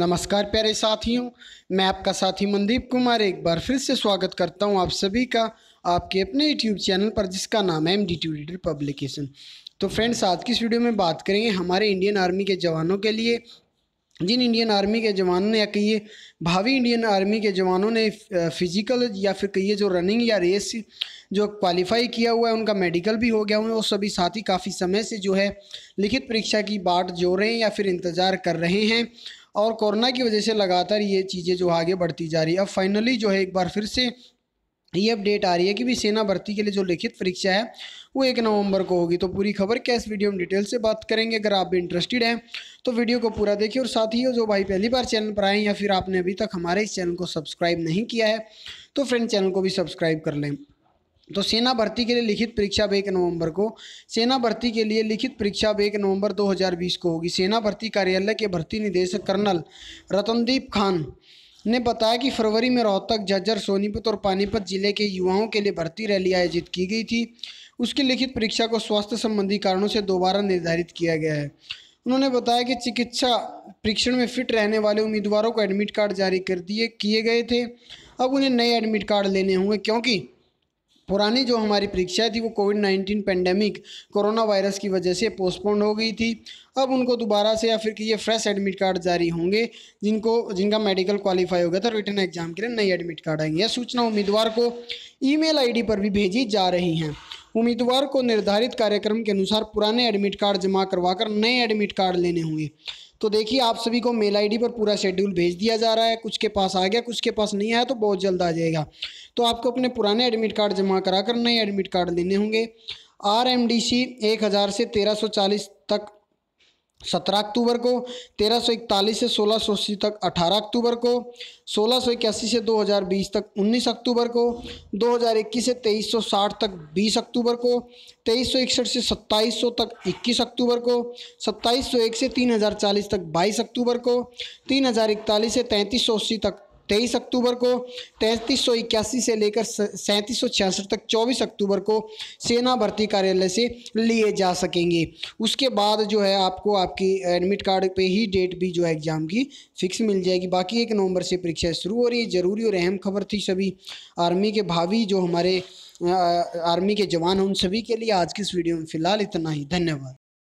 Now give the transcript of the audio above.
नमस्कार प्यारे साथियों मैं आपका साथी मनदीप कुमार एक बार फिर से स्वागत करता हूं आप सभी का आपके अपने यूट्यूब चैनल पर जिसका नाम है M D T reader publication तो फ्रेंड्स आज की इस वीडियो में बात करेंगे हमारे इंडियन आर्मी के जवानों के लिए जिन इंडियन आर्मी के जवानों ने या कहिए भावी इंडियन आर्मी के जवानों ने फिजिकल या फिर कहिए जो रनिंग या रेस जो क्वालिफाई किया हुआ है उनका मेडिकल भी हो गया हुआ है और सभी साथी काफ़ी समय से जो है लिखित परीक्षा की बाट जो रहे हैं या फिर इंतज़ार कर रहे हैं और कोरोना की वजह से लगातार ये चीज़ें जो आगे बढ़ती जा रही है अब फाइनली जो है एक बार फिर से ये अपडेट आ रही है कि भी सेना भर्ती के लिए जो लिखित परीक्षा है वो एक नवंबर को होगी तो पूरी खबर क्या इस वीडियो में डिटेल से बात करेंगे अगर आप भी इंटरेस्टेड हैं तो वीडियो को पूरा देखिए और साथ ही जो भाई पहली बार चैनल पर आए या फिर आपने अभी तक हमारे इस चैनल को सब्सक्राइब नहीं किया है तो फ्रेंड चैनल को भी सब्सक्राइब कर लें तो सेना भर्ती के लिए लिखित परीक्षा अब एक नवंबर को सेना भर्ती के लिए लिखित परीक्षा अब एक नवंबर 2020 को होगी सेना भर्ती कार्यालय के भर्ती निदेशक कर्नल रतनदीप खान ने बताया कि फरवरी में रोहतक झज्जर सोनीपत और पानीपत जिले के युवाओं के लिए भर्ती रैली आयोजित की गई थी उसकी लिखित परीक्षा को स्वास्थ्य संबंधी कारणों से दोबारा निर्धारित किया गया है उन्होंने बताया कि चिकित्सा परीक्षण में फिट रहने वाले उम्मीदवारों को एडमिट कार्ड जारी कर दिए किए गए थे अब उन्हें नए एडमिट कार्ड लेने होंगे क्योंकि पुरानी जो हमारी परीक्षाएं थी वो Covid nineteen pandemic coronavirus की वजह से पोस्टपोन हो गई थी अब उनको दोबारा से या फिर कि ये फ्रेश एडमिट कार्ड जारी होंगे जिनको जिनका मेडिकल क्वालिफाई हो गया था रिटर्न एग्जाम के लिए नई एडमिट कार्ड आएंगे यह सूचना उम्मीदवार को ईमेल आईडी पर भी भेजी जा रही हैं उम्मीदवार को निर्धारित कार्यक्रम के अनुसार पुराने एडमिट कार्ड जमा करवाकर नए एडमिट कार्ड लेने होंगे तो देखिए आप सभी को मेल आईडी पर पूरा शेड्यूल भेज दिया जा रहा है कुछ के पास आ गया कुछ के पास नहीं आया तो बहुत जल्द आ जाएगा तो आपको अपने पुराने एडमिट कार्ड जमा करा कर नए एडमिट कार्ड लेने होंगे आर एम डी सी एक हज़ार से तेरह सौ चालीस तक सत्रह अक्टूबर को तेरह सौ इकतालीस से सोलह सौ अस्सी तक अठारह अक्टूबर को सोलह सौ इक्यासी से दो हज़ार बीस तक उन्नीस अक्टूबर को दो हज़ार इक्कीस से तेईस सौ साठ तक बीस अक्टूबर को तेईस सौ इकसठ से सत्ताईस सौ तक इक्कीस अक्टूबर को सत्ताईस सौ एक से तीन हज़ार चालीस तक बाईस अक्टूबर को तीन हज़ार इकतालीस से तैंतीस सौ अस्सी तक तेईस अक्टूबर को तैंतीस सौ इक्यासी से लेकर सैंतीस सौ छियासठ तक चौबीस अक्टूबर को सेना भर्ती कार्यालय से लिए जा सकेंगे उसके बाद जो है आपको आपकी एडमिट कार्ड पे ही डेट भी जो है एग्ज़ाम की फिक्स मिल जाएगी बाकी एक नवंबर से परीक्षा शुरू हो रही है ज़रूरी और अहम खबर थी सभी आर्मी के भावी जो हमारे आर्मी के जवान हैं उन सभी के लिए आज की इस वीडियो में फ़िलहाल इतना ही धन्यवाद